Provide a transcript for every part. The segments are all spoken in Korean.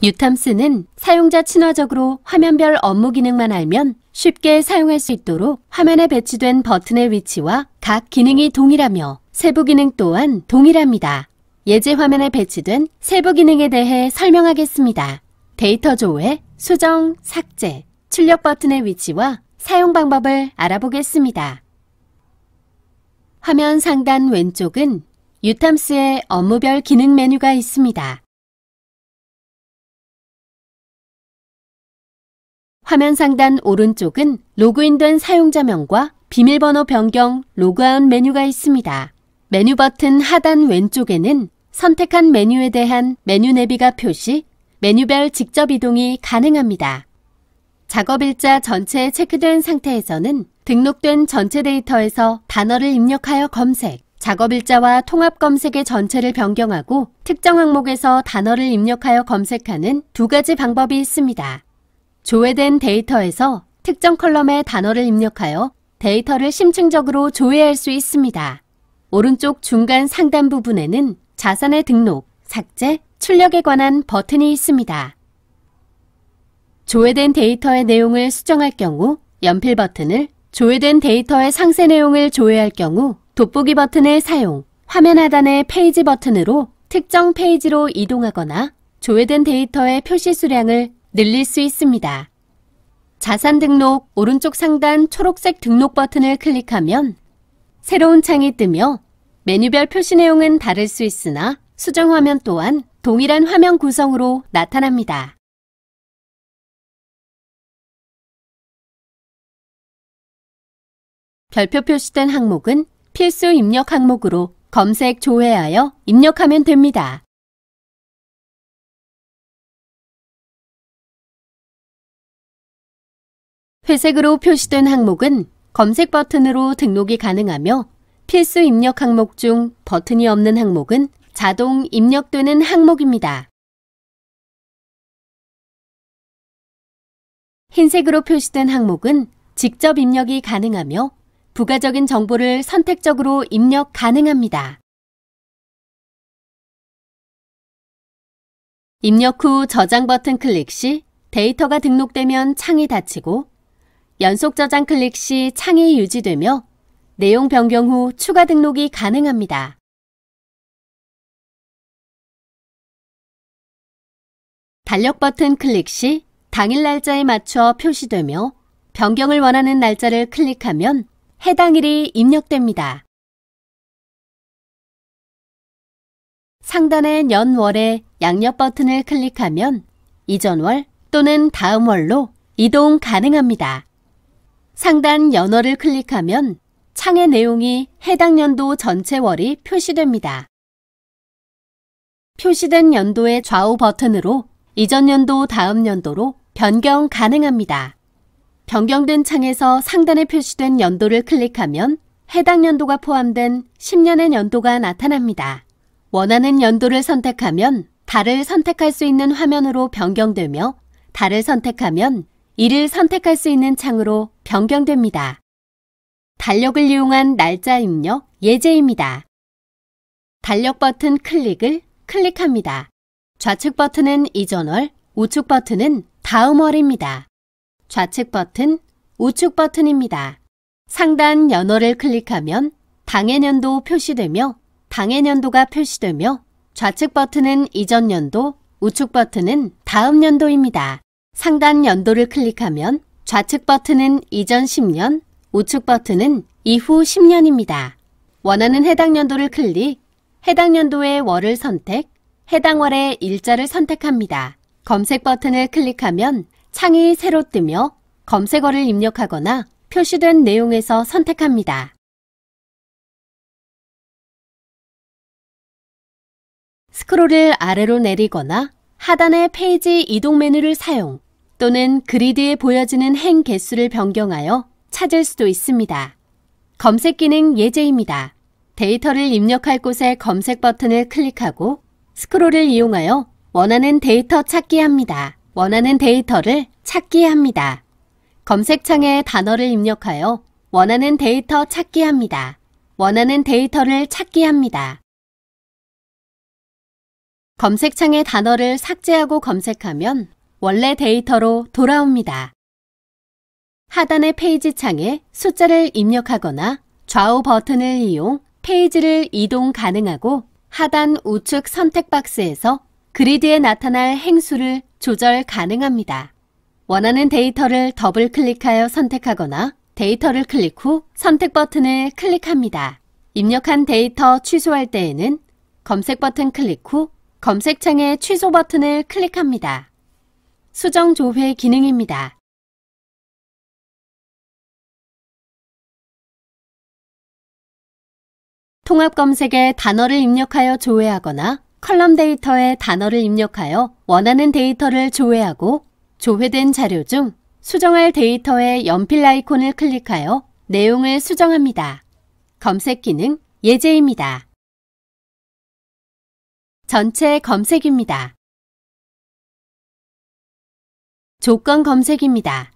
유탐스는 사용자 친화적으로 화면별 업무 기능만 알면 쉽게 사용할 수 있도록 화면에 배치된 버튼의 위치와 각 기능이 동일하며 세부 기능 또한 동일합니다. 예제 화면에 배치된 세부 기능에 대해 설명하겠습니다. 데이터 조회, 수정, 삭제, 출력 버튼의 위치와 사용 방법을 알아보겠습니다. 화면 상단 왼쪽은 유탐스의 업무별 기능 메뉴가 있습니다. 화면 상단 오른쪽은 로그인된 사용자명과 비밀번호 변경, 로그아웃 메뉴가 있습니다. 메뉴 버튼 하단 왼쪽에는 선택한 메뉴에 대한 메뉴 내비가 표시, 메뉴별 직접 이동이 가능합니다. 작업 일자 전체에 체크된 상태에서는 등록된 전체 데이터에서 단어를 입력하여 검색, 작업 일자와 통합 검색의 전체를 변경하고 특정 항목에서 단어를 입력하여 검색하는 두 가지 방법이 있습니다. 조회된 데이터에서 특정 컬럼의 단어를 입력하여 데이터를 심층적으로 조회할 수 있습니다. 오른쪽 중간 상단 부분에는 자산의 등록, 삭제, 출력에 관한 버튼이 있습니다. 조회된 데이터의 내용을 수정할 경우 연필 버튼을, 조회된 데이터의 상세 내용을 조회할 경우 돋보기 버튼을 사용, 화면 하단의 페이지 버튼으로 특정 페이지로 이동하거나 조회된 데이터의 표시 수량을 늘릴 수 있습니다. 자산 등록 오른쪽 상단 초록색 등록 버튼을 클릭하면 새로운 창이 뜨며 메뉴별 표시 내용은 다를 수 있으나 수정 화면 또한 동일한 화면 구성으로 나타납니다. 별표 표시된 항목은 필수 입력 항목으로 검색 조회하여 입력하면 됩니다. 회색으로 표시된 항목은 검색 버튼으로 등록이 가능하며 필수 입력 항목 중 버튼이 없는 항목은 자동 입력되는 항목입니다. 흰색으로 표시된 항목은 직접 입력이 가능하며 부가적인 정보를 선택적으로 입력 가능합니다. 입력 후 저장 버튼 클릭 시 데이터가 등록되면 창이 닫히고 연속 저장 클릭 시 창이 유지되며 내용 변경 후 추가 등록이 가능합니다. 달력 버튼 클릭 시 당일 날짜에 맞춰 표시되며 변경을 원하는 날짜를 클릭하면 해당일이 입력됩니다. 상단의 연월에 양력 버튼을 클릭하면 이전 월 또는 다음 월로 이동 가능합니다. 상단 연어를 클릭하면 창의 내용이 해당 연도 전체 월이 표시됩니다. 표시된 연도의 좌우 버튼으로 이전 연도 다음 연도로 변경 가능합니다. 변경된 창에서 상단에 표시된 연도를 클릭하면 해당 연도가 포함된 10년의 연도가 나타납니다. 원하는 연도를 선택하면 달을 선택할 수 있는 화면으로 변경되며 달을 선택하면 이를 선택할 수 있는 창으로 변경됩니다. 달력을 이용한 날짜 입력 예제입니다. 달력 버튼 클릭을 클릭합니다. 좌측 버튼은 이전 월, 우측 버튼은 다음 월입니다. 좌측 버튼, 우측 버튼입니다. 상단 연월을 클릭하면 당해 년도 표시되며 당해 년도가 표시되며 좌측 버튼은 이전 년도 우측 버튼은 다음 년도입니다 상단 연도를 클릭하면 좌측 버튼은 이전 10년, 우측 버튼은 이후 10년입니다. 원하는 해당 연도를 클릭, 해당 연도의 월을 선택, 해당 월의 일자를 선택합니다. 검색 버튼을 클릭하면 창이 새로 뜨며 검색어를 입력하거나 표시된 내용에서 선택합니다. 스크롤을 아래로 내리거나 하단의 페이지 이동 메뉴를 사용, 또는 그리드에 보여지는 행 개수를 변경하여 찾을 수도 있습니다. 검색 기능 예제입니다. 데이터를 입력할 곳에 검색 버튼을 클릭하고 스크롤을 이용하여 원하는 데이터 찾기 합니다. 원하는 데이터를 찾기 합니다. 검색창에 단어를 입력하여 원하는 데이터 찾기 합니다. 원하는 데이터를 찾기 합니다. 검색창의 단어를 삭제하고 검색하면 원래 데이터로 돌아옵니다. 하단의 페이지 창에 숫자를 입력하거나 좌우 버튼을 이용 페이지를 이동 가능하고 하단 우측 선택 박스에서 그리드에 나타날 행수를 조절 가능합니다. 원하는 데이터를 더블 클릭하여 선택하거나 데이터를 클릭 후 선택 버튼을 클릭합니다. 입력한 데이터 취소할 때에는 검색 버튼 클릭 후 검색창에 취소 버튼을 클릭합니다. 수정 조회 기능입니다. 통합 검색에 단어를 입력하여 조회하거나 컬럼 데이터에 단어를 입력하여 원하는 데이터를 조회하고 조회된 자료 중 수정할 데이터의 연필 아이콘을 클릭하여 내용을 수정합니다. 검색 기능 예제입니다. 전체 검색입니다. 조건 검색입니다.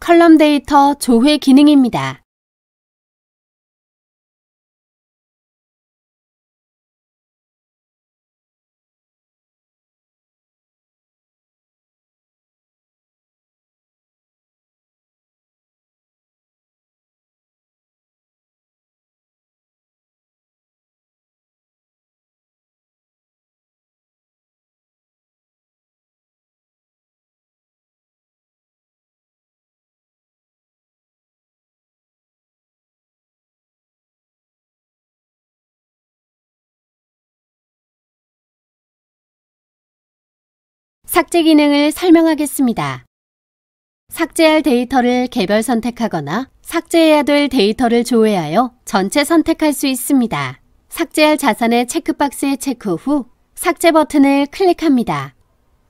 컬럼 데이터 조회 기능입니다. 삭제 기능을 설명하겠습니다. 삭제할 데이터를 개별 선택하거나 삭제해야 될 데이터를 조회하여 전체 선택할 수 있습니다. 삭제할 자산의 체크박스에 체크 후 삭제 버튼을 클릭합니다.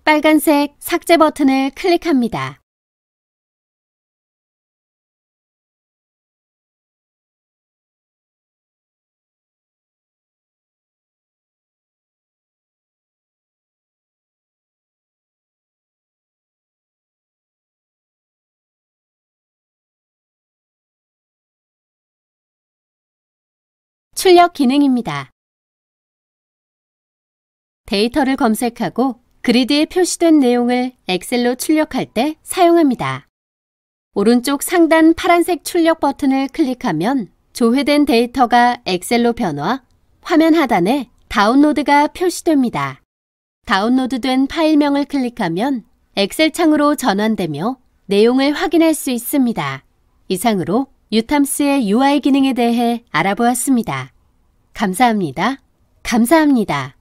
빨간색 삭제 버튼을 클릭합니다. 출력 기능입니다. 데이터를 검색하고 그리드에 표시된 내용을 엑셀로 출력할 때 사용합니다. 오른쪽 상단 파란색 출력 버튼을 클릭하면 조회된 데이터가 엑셀로 변화, 화면 하단에 다운로드가 표시됩니다. 다운로드된 파일명을 클릭하면 엑셀 창으로 전환되며 내용을 확인할 수 있습니다. 이상으로 유탐스의 UI 기능에 대해 알아보았습니다. 감사합니다. 감사합니다.